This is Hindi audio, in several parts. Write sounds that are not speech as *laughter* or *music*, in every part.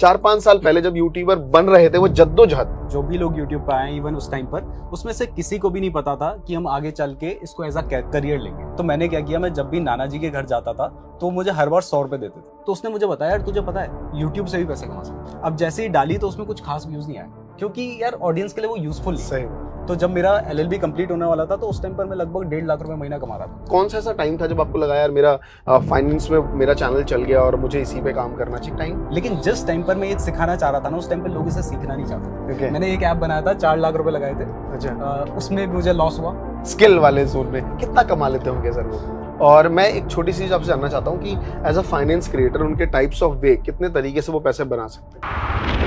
चार पांच साल पहले जब यूट्यूबर बन रहे थे वो जद्दोजहद जो भी लोग यूट्यूब पर आए इवन उस टाइम पर उसमें से किसी को भी नहीं पता था कि हम आगे चल के इसको एज अ करियर लेंगे तो मैंने क्या किया मैं जब भी नाना जी के घर जाता था तो मुझे हर बार सौ रुपए देते थे तो उसने मुझे बताया यार तुझे पता है यूट्यूब से भी पैसे कमा सकते अब जैसे ही डाली तो उसमें कुछ खास व्यूज़ नहीं आया क्योंकि यार ऑडियंस के लिए वो यूजफुल सही तो जब मेरा एल एल कंप्लीट होने वाला था तो उस टाइम पर मैं लगभग डेढ़ लाख रुपए महीना कमा रहा था कौन सा ऐसा टाइम था जब आपको लगा यार मेरा फाइनेंस में मेरा चैनल चल गया और मुझे इसी पे काम करना चाहिए टाइम लेकिन जिस टाइम पर मैं ये सिखाना चाह रहा था ना उस टाइम पर लोग इसे सीखना नहीं चाहते okay. मैंने एक ऐप बनाया था चार लाख रुपए लगाए थे अच्छा उसमें मुझे लॉस हुआ स्किल वाले जोन में कितना कमा लेते होंगे सर वो और मैं एक छोटी सी चीज़ आपसे जानना चाहता हूँ कि एज अ फाइनेंस क्रिएटर उनके टाइप्स ऑफ वे कितने तरीके से वो पैसे बना सकते हैं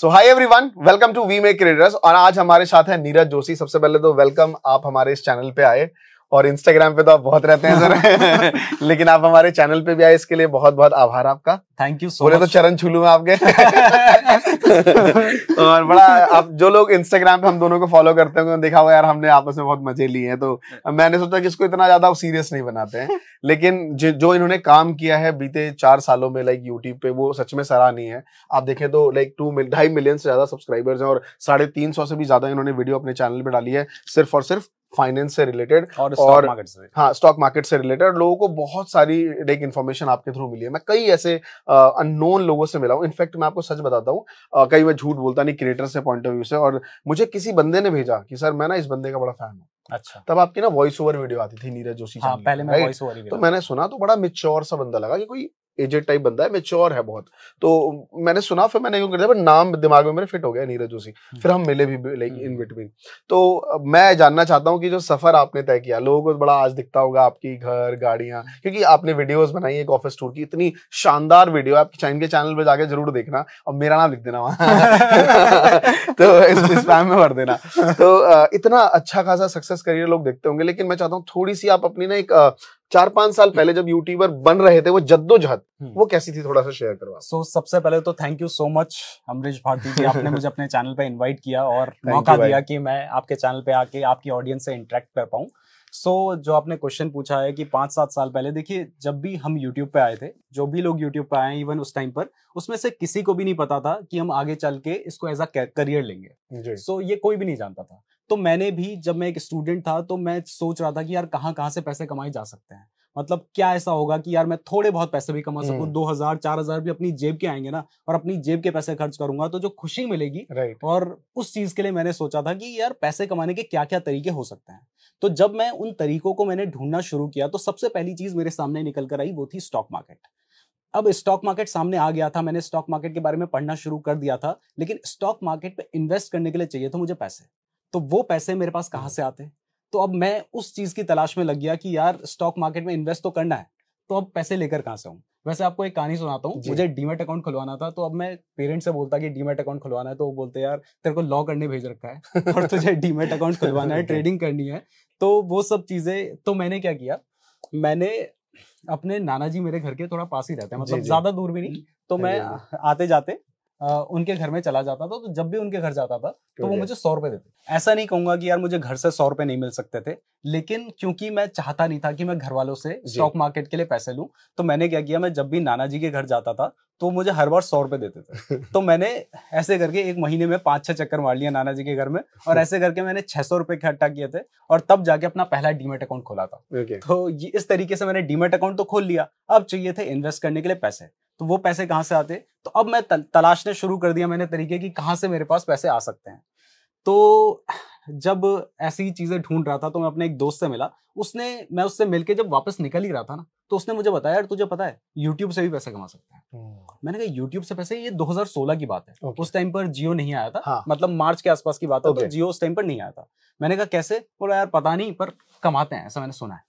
so everyone welcome to we may creators और आज हमारे साथ है नीरज जोशी सबसे पहले तो वेलकम आप हमारे इस चैनल पे आए और इंस्टाग्राम पे तो आप बहुत रहते हैं सर *laughs* लेकिन आप हमारे चैनल पे भी आए इसके लिए बहुत बहुत आभार आपका थैंक यू बोले तो चरण छूलू लूंगा आपके *laughs* और बड़ा आप जो लोग इंस्टाग्राम पे हम दोनों को फॉलो करते हैं देखा हुआ यार हमने आपस में बहुत मजे लिए हैं तो हाँ। मैंने सोचा कि इसको इतना ज्यादा सीरियस नहीं बनाते हैं लेकिन जो इन्होंने काम किया है बीते चार सालों में लाइक यूट्यूब पे वो सच में सराहनीय है आप देखें तो लाइक टू ढाई मिलियन से ज्यादा सब्सक्राइबर्स हैं और साढ़े तीन सौ से भी ज्यादा इन्होंने वीडियो अपने चैनल पर डाली है सिर्फ और सिर्फ फाइनेंस से रिलेटेड और, मार्केट से हाँ स्टॉक मार्केट से रिलेटेड लोगों को बहुत सारी एक इन्फॉर्मेशन आपके थ्रू मिली है मैं कई ऐसे अननोन लोगों से मिला हूँ इनफैक्ट मैं आपको सच बताता हूँ कई मैं झूठ बोलता नहीं क्रिएटर से पॉइंट ऑफ व्यू से और मुझे किसी बंदे ने भेजा कि सर मैं ना इस बंदे का बड़ा फैन हूँ अच्छा तब आपकी ना वॉइस ओवर वीडियो आती थी नीरज जोशी हाँ, पहले मैं वॉइस ओवर तो मैंने सुना तो बड़ा मिच्योर सा बंदा लगा कि कोई एजेड टाइप बंदा है मेच्योर है बहुत तो मैंने सुना फिर मैंने यूँ कर दिया पर नाम दिमाग में मेरे फिट हो गया नीरज जोशी हम्म। फिर हम मिले भी लाइक इन बिटवीन तो मैं जानना चाहता हूँ कि जो सफ़र आपने तय किया लोगों को बड़ा आज दिखता होगा आपकी घर गाड़ियाँ क्योंकि आपने वीडियोज़ बनाई एक ऑफिस टूर की इतनी शानदार वीडियो आप चाइन के चैनल पर जाकर जरूर देखना और मेरा नाम लिख देना वहाँ *laughs* तो इस स्पैम में भर देना तो इतना अच्छा खासा सक्सेस करियर लोग देखते होंगे लेकिन मैं चाहता हूँ थोड़ी सी आप अपनी ना एक चार पांच साल पहले जब यूट्यूबर बन रहे थे वो जद्दोजहद हम्म। वो कैसी थी थोड़ा सा शेयर करवा सो so, सबसे पहले तो thank you so much Amrish Bharti ji आपने मुझे अपने चैनल पे इनवाइट किया और मौका दिया कि मैं आपके चैनल पे आके आपकी ऑडियंस से इंटरेक्ट कर पाऊँ सो so, जो आपने क्वेश्चन पूछा है कि पांच सात साल पहले देखिए जब भी हम यूट्यूब पे आए थे जो भी लोग यूट्यूब पे आए इवन उस टाइम पर उसमें से किसी को भी नहीं पता था कि हम आगे चल के इसको एज अ करियर लेंगे सो so, ये कोई भी नहीं जानता था तो मैंने भी जब मैं एक स्टूडेंट था तो मैं सोच रहा था कि यार कहाँ कहाँ से पैसे कमाए जा सकते हैं मतलब क्या ऐसा होगा कि यार मैं थोड़े बहुत पैसे भी कमा सकूं हम्म। दो हजार चार हजार भी अपनी जेब के आएंगे ना और अपनी जेब के पैसे खर्च करूंगा तो जो खुशी मिलेगी राइट और उस चीज के लिए मैंने सोचा था कि यार पैसे कमाने के क्या क्या तरीके हो सकते हैं तो जब मैं उन तरीकों को मैंने ढूंढना शुरू किया तो सबसे पहली चीज मेरे सामने निकल कर आई वो थी स्टॉक मार्केट अब स्टॉक मार्केट सामने आ गया था मैंने स्टॉक मार्केट के बारे में पढ़ना शुरू कर दिया था लेकिन स्टॉक मार्केट पे इन्वेस्ट करने के लिए चाहिए था मुझे पैसे तो वो पैसे मेरे पास कहाँ हम्म। से आते तो अब मैं उस चीज की तलाश में लग गया कि यार स्टॉक मार्केट में इन्वेस्ट तो करना है तो अब पैसे लेकर कहाँ से हूँ वैसे आपको एक कहानी सुनाता हूँ मुझे डीमेट अकाउंट खुलवाना था तो अब मैं पेरेंट्स से बोलता कि डीमेट अकाउंट खुलवाना है तो वो बोलते यार तेरे को लॉ करने भेज रखा है *laughs* और तुझे डीमेट अकाउंट खुलवाना है ट्रेडिंग *laughs* करनी है तो वो सब चीजें तो मैंने क्या किया मैंने अपने नाना जी मेरे घर के थोड़ा पास ही रहते हैं मतलब ज्यादा दूर भी नहीं तो मैं आते जाते उनके घर में चला जाता था तो जब भी उनके घर जाता था तो वो मुझे सौ रुपए देते ऐसा नहीं कहूंगा कि यार मुझे घर से सौ रुपए नहीं मिल सकते थे लेकिन क्योंकि मैं चाहता नहीं था कि मैं घर वालों से स्टॉक मार्केट के लिए पैसे लूं तो मैंने क्या किया मैं जब भी नाना जी के घर जाता था तो मुझे हर बार सौ रुपए देते थे *laughs* तो मैंने ऐसे करके एक महीने में पांच छह चक्कर मार लिया नाना जी के घर में और ऐसे करके मैंने छह सौ रुपए इकट्ठा किए थे और तब जाके अपना पहला डीमेट अकाउंट खोला था तो इस तरीके से मैंने डीमेट अकाउंट तो खोल लिया अब चाहिए थे इन्वेस्ट करने के लिए पैसे तो वो पैसे कहाँ से आते तो अब मैं तलाशने शुरू कर दिया मैंने तरीके की कहाँ से मेरे पास पैसे आ सकते हैं तो जब ऐसी चीज़ें ढूंढ रहा था तो मैं अपने एक दोस्त से मिला उसने मैं उससे मिलके जब वापस निकल ही रहा था ना तो उसने मुझे बताया यार तुझे पता है यूट्यूब से भी पैसे कमा सकते हैं मैंने कहा यूट्यूब से पैसे ये 2016 की बात है okay. उस टाइम पर जियो नहीं आया था हाँ. मतलब मार्च के आसपास की बात है okay. तो जियो उस टाइम पर नहीं आया था मैंने कहा कैसे बोला यार पता नहीं पर कमाते हैं ऐसा मैंने सुना है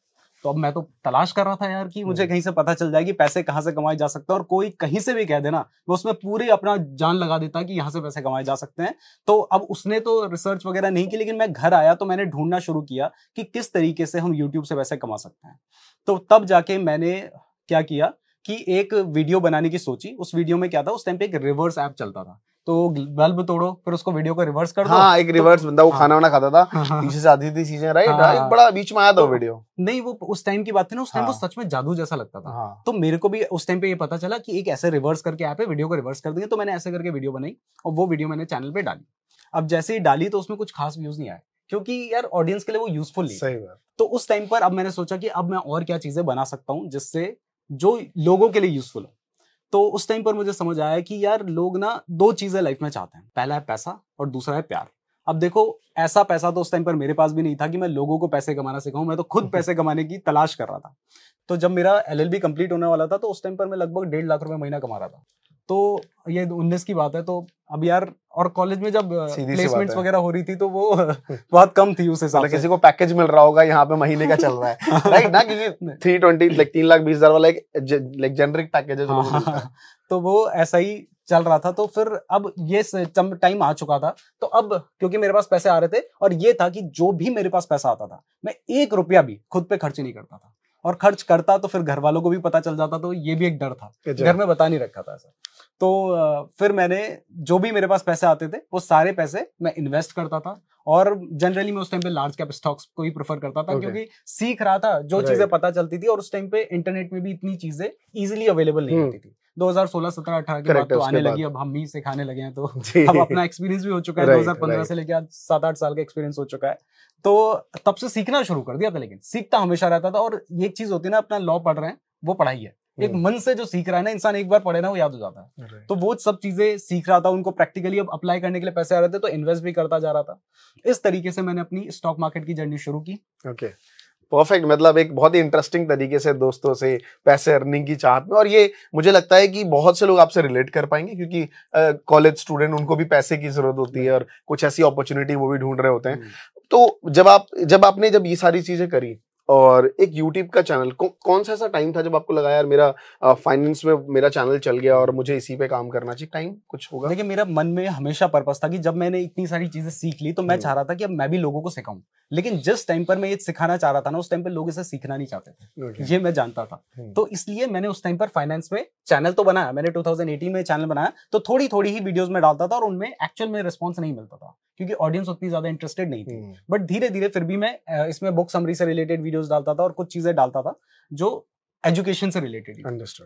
तो अब मैं तो तलाश कर रहा था यार कि मुझे हम्म। कहीं से पता चल जाएगी पैसे कहाँ से कमाए जा सकते हैं और कोई कहीं से भी कह देना वो उसमें पूरी अपना जान लगा देता कि यहाँ से पैसे कमाए जा सकते हैं तो अब उसने तो रिसर्च वगैरह नहीं की लेकिन मैं घर आया तो मैंने ढूंढना शुरू किया कि किस तरीके से हम यूट्यूब से पैसे कमा सकते हैं तो तब जाके मैंने क्या किया कि एक वीडियो बनाने की सोची उस वीडियो में क्या था उस टाइम पे एक रिवर्स ऐप चलता था तो बल्ब तोड़ो फिर उसको वीडियो को रिवर्स कर दो हाँ एक रिवर्स तो, बंदा वो हाँ, खाना वाना खाता था हाँ, हाँ। पीछे से आती थी चीजें राइट हाँ, एक बड़ा बीच में आया था वीडियो नहीं वो उस टाइम की बात थी ना उस टाइम हाँ, वो सच में जादू जैसा लगता था हाँ, तो मेरे को भी उस टाइम पे ये पता चला कि एक ऐसे रिवर्स करके ऐप है वीडियो को रिवर्स कर देंगे तो मैंने ऐसे करके वीडियो बनाई और वो वीडियो मैंने चैनल पे डाली अब जैसे ही डाली तो उसमें कुछ खास व्यूज नहीं आए क्योंकि यार ऑडियंस के लिए वो यूजफुल सही बात तो उस टाइम पर अब मैंने सोचा कि अब मैं और क्या चीजें बना सकता हूँ जिससे जो लोगों के लिए यूजफुल हो तो उस टाइम पर मुझे समझ आया कि यार लोग ना दो चीज़ें लाइफ में चाहते हैं पहला है पैसा और दूसरा है प्यार अब देखो ऐसा पैसा तो उस टाइम पर मेरे पास भी नहीं था कि मैं लोगों को पैसे कमाना सिखाऊं मैं तो खुद *laughs* पैसे कमाने की तलाश कर रहा था तो जब मेरा एल एल कंप्लीट होने वाला था तो उस टाइम पर मैं लगभग डेढ़ लाख रुपए महीना कमा रहा था तो ये उन्नीस की बात है तो अब यार और कॉलेज में जब प्लेसमेंट्स वगैरह हो रही थी तो वो *laughs* बहुत कम थी उस हिसाब मतलब से किसी को पैकेज मिल रहा होगा यहाँ पे महीने का चल रहा है राइट *laughs* ना क्योंकि थ्री ट्वेंटी लाइक तीन लाख बीस हजार वाला एक लाइक जेनरिक पैकेज है *laughs* तो वो ऐसा ही चल रहा था तो फिर अब ये टाइम आ चुका था तो अब क्योंकि मेरे पास पैसे आ रहे थे और ये था कि जो भी मेरे पास पैसा आता था मैं एक रुपया भी खुद पे खर्च नहीं करता था और खर्च करता तो फिर घर वालों को भी पता चल जाता तो ये भी एक डर था घर में बता नहीं रखा था ऐसा तो फिर मैंने जो भी मेरे पास पैसे आते थे वो सारे पैसे मैं इन्वेस्ट करता था और जनरली मैं उस टाइम पे लार्ज कैप स्टॉक्स को ही प्रेफर करता था okay. क्योंकि सीख रहा था जो right. चीजें पता चलती थी और उस टाइम पे इंटरनेट में भी इतनी चीजें इजीली अवेलेबल नहीं hmm. होती थी 2016 17 18 के बाद तो आने लगी अब हम ही सिखाने लगे हैं तो *laughs* अब अपना एक्सपीरियंस भी हो चुका है 2015 से लेकर आज सात आठ साल का एक्सपीरियंस हो चुका है तो तब से सीखना शुरू कर दिया था लेकिन सीखता हमेशा रहता था और ये चीज होती है ना अपना लॉ पढ़ रहे हैं वो पढ़ाई है एक हम्म। मन से जो सीख रहा है ना इंसान एक बार पढ़े ना वो याद हो जाता है तो वो सब चीजें सीख रहा था उनको प्रैक्टिकली अब अप्लाई करने के लिए पैसे आ रहे थे तो इन्वेस्ट भी करता जा रहा था इस तरीके से मैंने अपनी स्टॉक मार्केट की जर्नी शुरू की ओके परफेक्ट मतलब एक बहुत ही इंटरेस्टिंग तरीके से दोस्तों से पैसे अर्निंग की चाहत में और ये मुझे लगता है कि बहुत से लोग आपसे रिलेट कर पाएंगे क्योंकि कॉलेज स्टूडेंट उनको भी पैसे की जरूरत होती है और कुछ ऐसी अपॉर्चुनिटी वो भी ढूंढ रहे होते हैं हम्म। तो जब आप जब आपने जब ये सारी चीजें करी और एक यूट्यूब का चैनल कौ, कौन सा ऐसा टाइम था जब आपको लगा यार मेरा फाइनेंस में मेरा चैनल चल गया और मुझे इसी पे काम करना चाहिए टाइम कुछ होगा देखिए मेरा मन में हमेशा पर्पस था कि जब मैंने इतनी सारी चीजें सीख ली तो मैं हम्म। चाह रहा था कि अब मैं भी लोगों को सिखाऊं लेकिन जिस टाइम पर मैं ये सिखाना चाह रहा था ना उस टाइम पर लोग इसे सीखना नहीं चाहते थे okay. ये मैं जानता था okay. Hmm. तो इसलिए मैंने उस टाइम पर फाइनेंस में चैनल तो बनाया मैंने 2018 में चैनल बनाया तो थोड़ी थोड़ी ही वीडियोज में डालता था और उनमें एक्चुअल में रिस्पॉन्स नहीं मिलता था क्योंकि ऑडियंस उतनी ज्यादा इंटरेस्टेड नहीं थी बट hmm. धीरे धीरे फिर भी मैं इसमें बुक समरी से रिलेटेड वीडियोज डालता था और कुछ चीजें डालता था जो एजुकेशन से रिलेटेड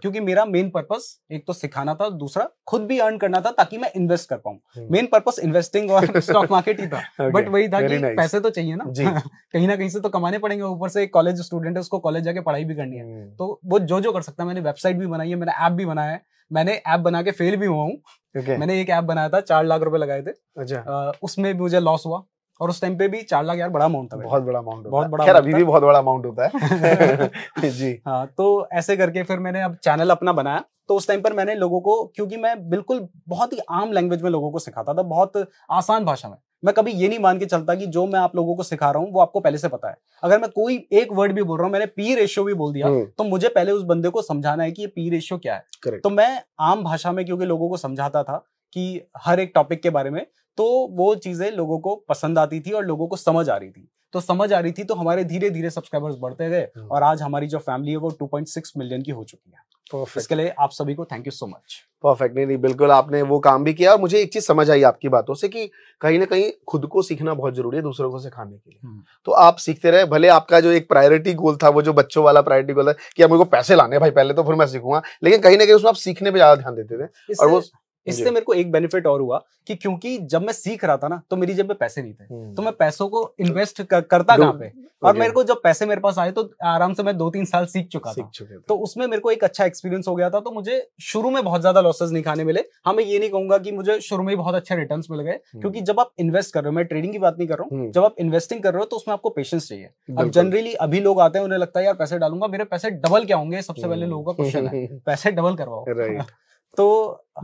क्योंकि मेरा मेन पर्पस एक तो सिखाना था दूसरा खुद भी अर्न करना था ताकि मैं इन्वेस्ट कर पाऊँ मेन पर्पस इन्वेस्टिंग और स्टॉक *laughs* मार्केट ही था okay, बट वही था कि nice. पैसे तो चाहिए ना *laughs* कहीं ना कहीं से तो कमाने पड़ेंगे ऊपर से एक कॉलेज स्टूडेंट है उसको कॉलेज जाके पढ़ाई भी करनी है hmm. तो वो जो जो कर सकता है मैंने वेबसाइट भी बनाई है मैंने ऐप भी बनाया है मैंने ऐप बना के फेल भी हुआ हूँ okay. मैंने एक ऐप बनाया था चार लाख रुपए लगाए थे अच्छा। उसमें मुझे लॉस हुआ और उस टाइम पे भी चार लाख यार बड़ा अमाउंट था बहुत बड़ा अमाउंट बहुत बड़ा खैर अभी भी बहुत बड़ा अमाउंट होता है *laughs* जी हाँ तो ऐसे करके फिर मैंने अब चैनल अपना बनाया तो उस टाइम पर मैंने लोगों को क्योंकि मैं बिल्कुल बहुत ही आम लैंग्वेज में लोगों को सिखाता था बहुत आसान भाषा में मैं कभी ये नहीं मान के चलता कि जो मैं आप लोगों को सिखा रहा हूँ वो आपको पहले से पता है अगर मैं कोई एक वर्ड भी बोल रहा हूँ मैंने पी रेशियो भी बोल दिया हम्म। तो मुझे पहले उस बंदे को समझाना है कि ये पी रेशियो क्या है तो मैं आम भाषा में क्योंकि लोगों को समझाता था कि हर एक टॉपिक के बारे में तो वो चीज़ें लोगों को पसंद आती थी और लोगों को समझ आ रही थी तो समझ आ रही थी तो हमारे धीरे धीरे सब्सक्राइबर्स बढ़ते गए हम्म। और आज हमारी जो फैमिली है वो 2.6 मिलियन की हो चुकी है Perfect. इसके लिए आप सभी को thank you so much perfect नहीं नहीं बिल्कुल आपने वो काम भी किया और मुझे एक चीज समझ आई आपकी बातों से कि कहीं ना कहीं खुद को सीखना बहुत जरूरी है दूसरों को सिखाने के लिए हम्म। तो आप सीखते रहे भले आपका जो एक प्रायोरिटी गोल था वो जो बच्चों वाला प्रायोरिटी गोल था कि मेरे को पैसे लाने भाई पहले तो फिर मैं सीखूंगा लेकिन कहीं ना कहीं उसमें आप सीखने पर ज्यादा ध्यान देते थे और वो इससे मेरे को एक बेनिफिट और हुआ कि क्योंकि जब मैं सीख रहा था ना तो मेरी जब में पैसे नहीं थे हम्म। तो मैं पैसों को इन्वेस्ट कर, करता कहाँ पे और मेरे को जब पैसे मेरे पास आए तो आराम से मैं दो तीन साल सीख चुका सीख था तो उसमें मेरे को एक अच्छा एक्सपीरियंस हो गया था तो मुझे शुरू में बहुत ज्यादा लॉसेज नहीं खाने मिले हाँ मैं ये नहीं कहूंगा कि मुझे शुरू में ही बहुत अच्छे रिटर्न मिल गए हम्म। क्योंकि जब आप इन्वेस्ट कर रहे हो मैं ट्रेडिंग की बात नहीं कर रहा हूँ हम्म। जब आप इन्वेस्टिंग कर रहे हो तो उसमें आपको पेशेंस चाहिए अब जनरली अभी लोग आते हैं उन्हें लगता है यार पैसे डालूंगा मेरे पैसे डबल क्या होंगे सबसे पहले लोगों का क्वेश्चन है *laughs* पैसे डबल करवाओ तो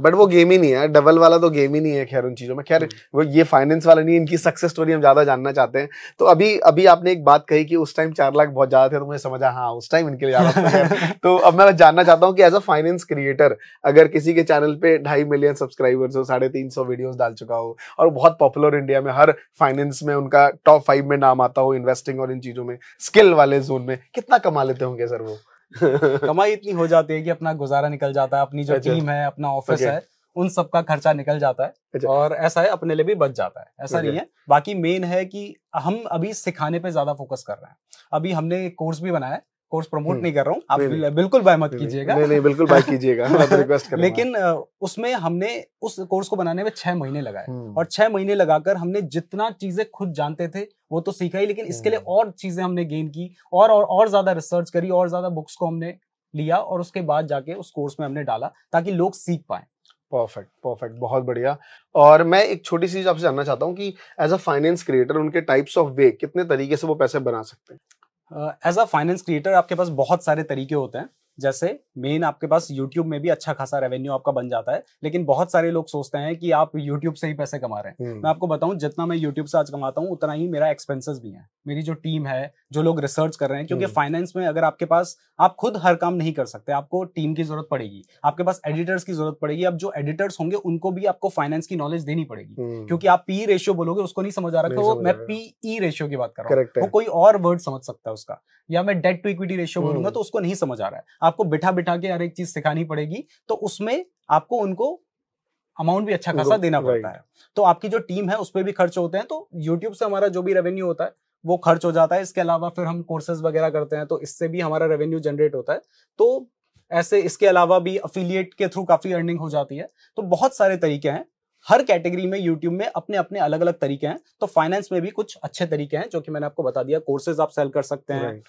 बट वो गेम ही नहीं है डबल वाला तो गेम ही नहीं है खैर उन चीजों में खैर हम्म। वो ये फाइनेंस वाला नहीं इनकी सक्सेस स्टोरी हम ज्यादा जानना चाहते हैं तो अभी अभी आपने एक बात कही कि उस टाइम चार लाख बहुत ज्यादा थे तो मुझे समझा हाँ उस टाइम इनके लिए ज्यादा *laughs* तो अब मैं जानना चाहता हूँ कि एज अ फाइनेंस क्रिएटर अगर किसी के चैनल पे ढाई मिलियन सब्सक्राइबर्स हो साढ़े तीन सौ वीडियोज डाल चुका हो और बहुत पॉपुलर इंडिया में हर फाइनेंस में उनका टॉप फाइव में नाम आता हो इन्वेस्टिंग और इन चीजों में स्किल वाले जोन में कितना कमा लेते होंगे सर वो *laughs* कमाई इतनी हो जाती है कि अपना गुजारा निकल जाता है अपनी जो टीम अच्छा। है अपना ऑफिस है उन सब का खर्चा निकल जाता है अच्छा। और ऐसा है अपने लिए भी बच जाता है ऐसा नहीं है बाकी मेन है कि हम अभी सिखाने पे ज्यादा फोकस कर रहे हैं अभी हमने एक कोर्स भी बनाया है कोर्स हम्म। प्रमोट नहीं कर रहा हूँ आप नहीं, बिल्कुल बाय मत कीजिएगा नहीं नहीं बिल्कुल बाय कीजिएगा रिक्वेस्ट *laughs* कर लेकिन उसमें हमने उस कोर्स को बनाने में छह महीने लगाए हम्म। और छह महीने लगाकर हमने जितना चीजें खुद जानते थे वो तो सीखा ही लेकिन इसके लिए हम्म। और चीजें हमने गेन की और और, और ज्यादा रिसर्च करी और ज्यादा बुक्स को हमने लिया और उसके बाद जाके उस कोर्स में हमने डाला ताकि लोग सीख पाए परफेक्ट परफेक्ट बहुत बढ़िया और मैं एक छोटी सी चीज आपसे जानना चाहता हूँ कि एज अ फाइनेंस क्रिएटर उनके टाइप्स ऑफ वे कितने तरीके से वो पैसे बना सकते हैं एज अ फाइनेंस क्रिएटर आपके पास बहुत सारे तरीके होते हैं जैसे मेन आपके पास यूट्यूब में भी अच्छा खासा रेवेन्यू आपका बन जाता है लेकिन बहुत सारे लोग सोचते हैं कि आप यूट्यूब से ही पैसे कमा रहे हैं हम्म। मैं आपको बताऊं जितना मैं यूट्यूब से आज कमाता हूं उतना ही मेरा एक्सपेंसेस भी है मेरी जो टीम है जो लोग रिसर्च कर रहे हैं क्योंकि फाइनेंस हम्म। में अगर आपके पास आप खुद हर काम नहीं कर सकते आपको टीम की जरूरत पड़ेगी आपके पास एडिटर्स की जरूरत पड़ेगी अब जो एडिटर्स होंगे उनको भी आपको फाइनेंस की नॉलेज देनी पड़ेगी हम्म। क्योंकि आप पी रेशियो बोलोगे उसको नहीं समझ आ रहा तो मैं पीई रेशियो e की बात कर रहा हूँ वो कोई और वर्ड समझ सकता है उसका या मैं डेट टू इक्विटी रेशियो बोलूंगा तो उसको नहीं समझ आ रहा है आपको बिठा बिठा के हर एक चीज सिखानी पड़ेगी तो उसमें आपको उनको अमाउंट भी अच्छा खासा देना पड़ता है तो आपकी जो टीम है उस पर भी खर्च होते हैं तो यूट्यूब से हमारा जो भी रेवेन्यू होता है वो खर्च हो जाता है इसके अलावा फिर हम कोर्सेज वगैरह करते हैं तो इससे भी हमारा रेवेन्यू जनरेट होता है तो ऐसे इसके अलावा भी अफिलियट के थ्रू काफी अर्निंग हो जाती है तो बहुत सारे तरीके हैं हर कैटेगरी में यूट्यूब में अपने अपने अलग अलग तरीके हैं तो फाइनेंस में भी कुछ अच्छे तरीके हैं जो कि मैंने आपको बता दिया कोर्सेज आप सेल कर सकते हैं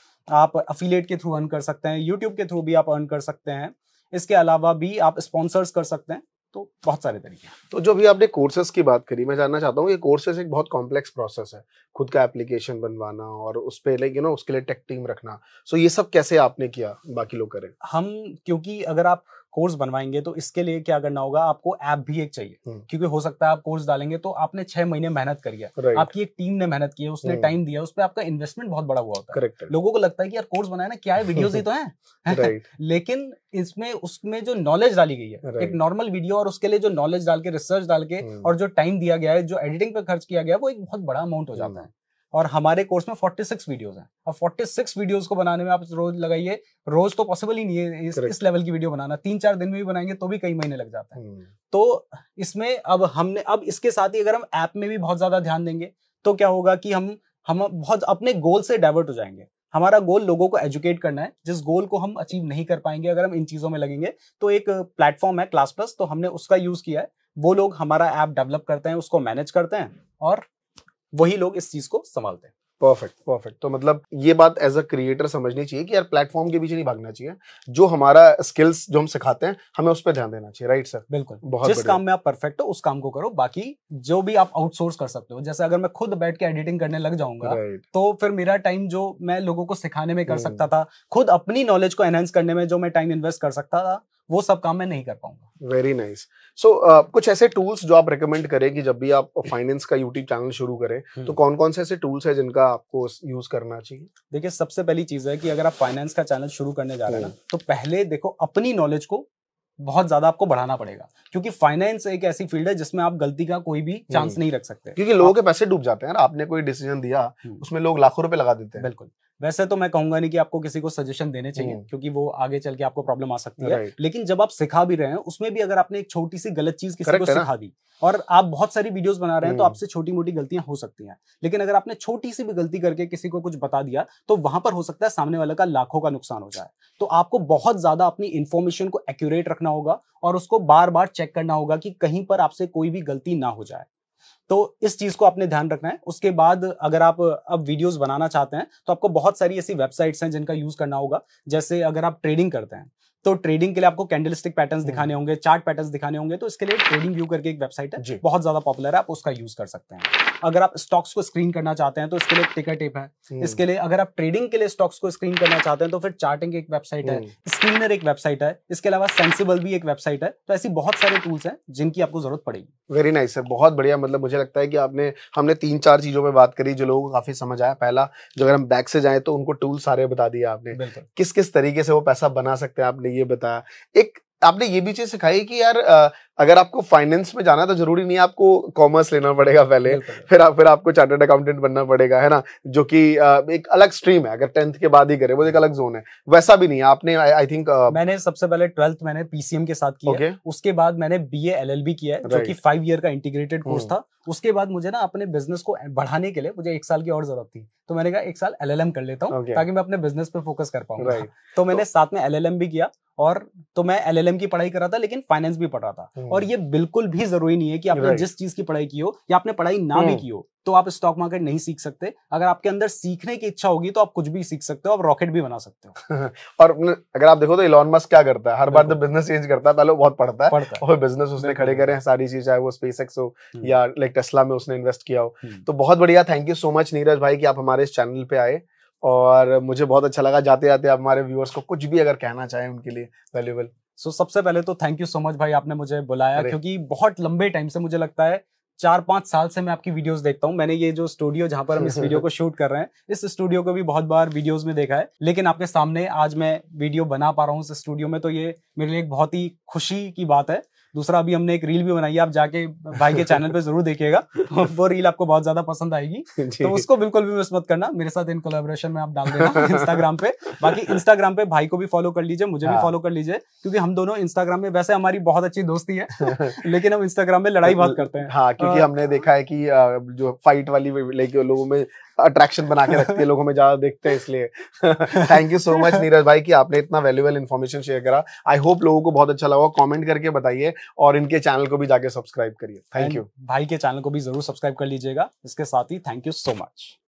आप अफिलेट के थ्रू अर्न कर सकते हैं यूट्यूब के थ्रू भी आप अर्न कर सकते हैं इसके अलावा भी आप स्पॉन्सर्स कर सकते हैं तो बहुत सारे तरीके हैं तो जो भी आपने कोर्सेज की बात करी मैं जानना चाहता हूँ ये कोर्सेज एक बहुत कॉम्प्लेक्स प्रोसेस है खुद का एप्लीकेशन बनवाना और उस पर लाइक यू नो उसके लिए टेक टीम रखना सो ये सब कैसे आपने किया बाकी लोग करें हम क्योंकि अगर आप कोर्स बनवाएंगे तो इसके लिए क्या करना होगा आपको ऐप भी एक चाहिए हम्म। क्योंकि हो सकता है आप कोर्स डालेंगे तो आपने छह महीने मेहनत करी है आपकी एक टीम ने मेहनत की है उसने हम्म। टाइम दिया उस पर आपका इन्वेस्टमेंट बहुत बड़ा हुआ होता है लोगों को लगता है कि यार कोर्स बनाया ना क्या है वीडियोज ही तो है *laughs* लेकिन इसमें उसमें जो नॉलेज डाली गई है एक नॉर्मल वीडियो और उसके लिए जो नॉलेज डाल के रिसर्च डाल के हम्म। और जो टाइम दिया गया है जो एडिटिंग पे खर्च किया गया वो एक बहुत बड़ा अमाउंट हो जाता है और हमारे कोर्स में 46 वीडियोस हैं अब 46 वीडियोस को बनाने में आप रोज लगाइए रोज तो पॉसिबल ही नहीं है इस, इस लेवल की वीडियो बनाना तीन चार दिन में भी बनाएंगे तो भी कई महीने लग जाते हैं हम्म। तो इसमें अब हमने अब इसके साथ ही अगर हम ऐप में भी बहुत ज्यादा ध्यान देंगे तो क्या होगा कि हम हम बहुत अपने गोल से डाइवर्ट हो जाएंगे हमारा गोल लोगों को एजुकेट करना है जिस गोल को हम अचीव नहीं कर पाएंगे अगर हम इन चीजों में लगेंगे तो एक प्लेटफॉर्म है क्लास प्लस तो हमने उसका यूज किया है वो लोग हमारा ऐप डेवलप करते हैं उसको मैनेज करते हैं और वही लोग इस चीज को संभालते हैं परफेक्ट परफेक्ट तो मतलब ये बात एज अ क्रिएटर समझनी चाहिए कि यार प्लेटफॉर्म के पीछे नहीं भागना चाहिए जो हमारा स्किल्स जो हम सिखाते हैं हमें उस पर ध्यान देना चाहिए राइट सर बिल्कुल बहुत जिस काम में आप परफेक्ट हो उस काम को करो बाकी जो भी आप आउटसोर्स कर सकते हो जैसे अगर मैं खुद बैठ के एडिटिंग करने लग जाऊंगा तो फिर मेरा टाइम जो मैं लोगों को सिखाने में कर hmm. सकता था खुद अपनी नॉलेज को एनहेंस करने में जो मैं टाइम इन्वेस्ट कर सकता था वो सब काम मैं नहीं कर पाऊंगा वेरी नाइस सो कुछ ऐसे टूल्स जो आप रिकमेंड करें कि जब भी आप फाइनेंस का यूट्यूब चैनल शुरू करें हम्म। तो कौन कौन से ऐसे टूल्स है जिनका आपको यूज करना चाहिए देखिए सबसे पहली चीज है कि अगर आप फाइनेंस का चैनल शुरू करने जा रहे हैं ना हम्म। तो पहले देखो अपनी नॉलेज को बहुत ज्यादा आपको बढ़ाना पड़ेगा क्योंकि फाइनेंस एक ऐसी फील्ड है जिसमें आप गलती का कोई भी चांस हम्म। नहीं रख सकते क्योंकि लोगों के पैसे डूब जाते हैं ना आपने कोई डिसीजन दिया हम्म। उसमें लोग लाखों रुपए लगा देते हैं बिल्कुल वैसे तो मैं कहूंगा नहीं कि आपको किसी को सजेशन देने चाहिए हम्म। क्योंकि वो आगे चल के आपको प्रॉब्लम आ सकती है लेकिन जब आप सिखा भी रहे हैं उसमें भी अगर आपने एक छोटी सी गलत चीज किसी को सिखा दी और आप बहुत सारी वीडियोस बना रहे हैं तो आपसे छोटी मोटी गलतियां हो सकती हैं लेकिन अगर आपने छोटी सी भी गलती करके किसी को कुछ बता दिया तो वहां पर हो सकता है सामने वाले का लाखों का नुकसान हो जाए तो आपको बहुत ज्यादा अपनी इन्फॉर्मेशन को एक्यूरेट रखना होगा और उसको बार बार चेक करना होगा कि कहीं पर आपसे कोई भी गलती ना हो जाए तो इस चीज को आपने ध्यान रखना है उसके बाद अगर आप अब वीडियोस बनाना चाहते हैं तो आपको बहुत सारी ऐसी वेबसाइट्स हैं जिनका यूज करना होगा जैसे अगर आप ट्रेडिंग करते हैं तो ट्रेडिंग के लिए आपको कैंडलस्टिक पैटर्न्स हम्म। दिखाने होंगे चार्ट पैटर्न्स दिखाने होंगे तो इसके लिए ट्रेडिंग व्यू करके एक वेबसाइट है बहुत ज्यादा पॉपुलर है आप उसका यूज कर सकते हैं अगर आप स्टॉक्स को स्क्रीन करना चाहते हैं तो इसके लिए टिकर टेप है हम्म। इसके लिए अगर आप ट्रेडिंग के लिए स्टॉक्स को स्क्रीन करना चाहते हैं तो फिर चार्टिंग एक वेबसाइट है हम्म। स्क्रीनर एक वेबसाइट है इसके अलावा सेंसिबल भी एक वेबसाइट है तो ऐसी बहुत सारे टूल्स हैं जिनकी आपको जरूरत पड़ेगी वेरी नाइस सर बहुत बढ़िया मतलब मुझे मुझे लगता है कि आपने हमने तीन चार चीजों पर बात करी जो लोगों को काफी समझ आया पहला जो अगर हम बैक से जाए तो उनको टूल सारे बता दिया आपने किस किस तरीके से वो पैसा बना सकते हैं आपने ये बताया एक आपने ये भी चीज सिखाई कि यार अगर आपको फाइनेंस में जाना है तो जरूरी नहीं आपको कॉमर्स लेना पड़ेगा पहले फिर आप फिर आपको चार्टर्ड अकाउंटेंट बनना पड़ेगा है ना जो कि एक अलग स्ट्रीम है अगर टेंथ के बाद ही करे वो एक अलग जोन है वैसा भी नहीं है आपने आई थिंक मैंने सबसे पहले ट्वेल्थ मैंने पीसीएम के साथ किया okay. उसके बाद मैंने बी एलएलबी किया है जो की फाइव ईयर का इंटीग्रेटेड हम्म। कोर्स था उसके बाद मुझे ना अपने बिजनेस को बढ़ाने के लिए मुझे एक साल की और जरूरत थी तो मैंने कहा एक साल एलएलएम कर लेता हूँ okay. ताकि मैं अपने बिजनेस पे फोकस कर पाऊँ right. तो मैंने तो, साथ में एलएलएम भी किया और तो मैं एलएलएम की पढ़ाई कर रहा था लेकिन फाइनेंस भी पढ़ रहा था हम्म। और ये बिल्कुल भी जरूरी नहीं है कि आपने जिस चीज की पढ़ाई की हो या आपने पढ़ाई ना भी हम्म। की हो तो आप स्टॉक मार्केट नहीं सीख सकते अगर आपके अंदर सीखने की इच्छा होगी तो आप कुछ भी सीख सकते हो आप रॉकेट भी बना सकते हो *laughs* और अगर आप देखो तो इलॉन मस्क क्या करता है हर बार जब बिजनेस चेंज करता है पहले बहुत पढ़ता है पढ़ता और बिजनेस उसने खड़े करे हैं सारी चीज चाहे वो स्पेस हो हम्म। या लाइक टेस्ला में उसने इन्वेस्ट किया हो हम्म। तो बहुत बढ़िया thank you so much Neeraj भाई की आप हमारे इस चैनल पे आए और मुझे बहुत अच्छा लगा जाते जाते आप हमारे व्यूअर्स को कुछ भी अगर कहना चाहें उनके लिए वैल्यूबल सो so, सबसे पहले तो थैंक यू सो मच भाई आपने मुझे बुलाया क्योंकि बहुत लंबे टाइम से मुझे लगता है चार पांच साल से मैं आपकी वीडियोस देखता हूँ मैंने ये जो स्टूडियो जहाँ पर हम इस वीडियो को शूट कर रहे हैं इस स्टूडियो को भी बहुत बार वीडियोस में देखा है लेकिन आपके सामने आज मैं वीडियो बना पा रहा हूँ इस स्टूडियो में तो ये मेरे लिए एक बहुत ही खुशी की बात है दूसरा अभी हमने एक रील भी बनाई है आप जाके भाई के चैनल पे जरूर देखिएगा वो रील आपको बहुत ज्यादा पसंद आएगी *laughs* तो उसको बिल्कुल भी मिस मत करना मेरे साथ इन कोलेबोरेशन में आप डाल देना इंस्टाग्राम *laughs* पे बाकी इंस्टाग्राम पे भाई को भी फॉलो कर लीजिए मुझे भी फॉलो हाँ। कर लीजिए क्योंकि हम दोनों इंस्टाग्राम में वैसे हमारी बहुत अच्छी दोस्ती है *laughs* लेकिन हम इंस्टाग्राम में लड़ाई बहुत करते हैं हाँ क्योंकि हमने देखा है कि जो फाइट वाली लोगों में अट्रैक्शन बना के रखती है लोगों में ज्यादा देखते हैं इसलिए thank you so much Neeraj भाई की आपने इतना वैल्यूबल इन्फॉर्मेशन शेयर करा आई होप लोगों को बहुत अच्छा लगा कॉमेंट करके बताइए और इनके चैनल को भी जाके सब्सक्राइब करिए थैंक यू भाई के चैनल को भी जरूर सब्सक्राइब कर लीजिएगा इसके साथ ही थैंक यू सो मच